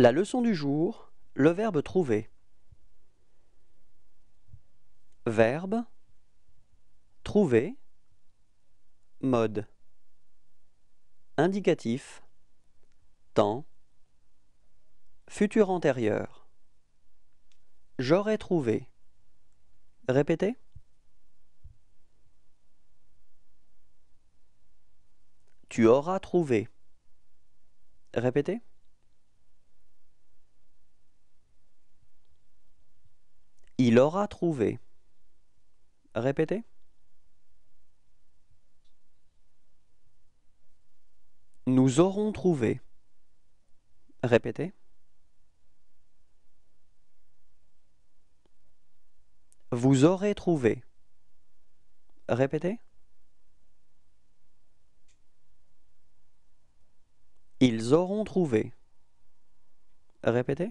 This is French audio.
La leçon du jour, le verbe trouver. Verbe trouver mode indicatif temps futur antérieur J'aurais trouvé. Répétez. Tu auras trouvé. Répétez. Il aura trouvé. Répétez. Nous aurons trouvé. Répétez. Vous aurez trouvé. Répétez. Ils auront trouvé. Répétez.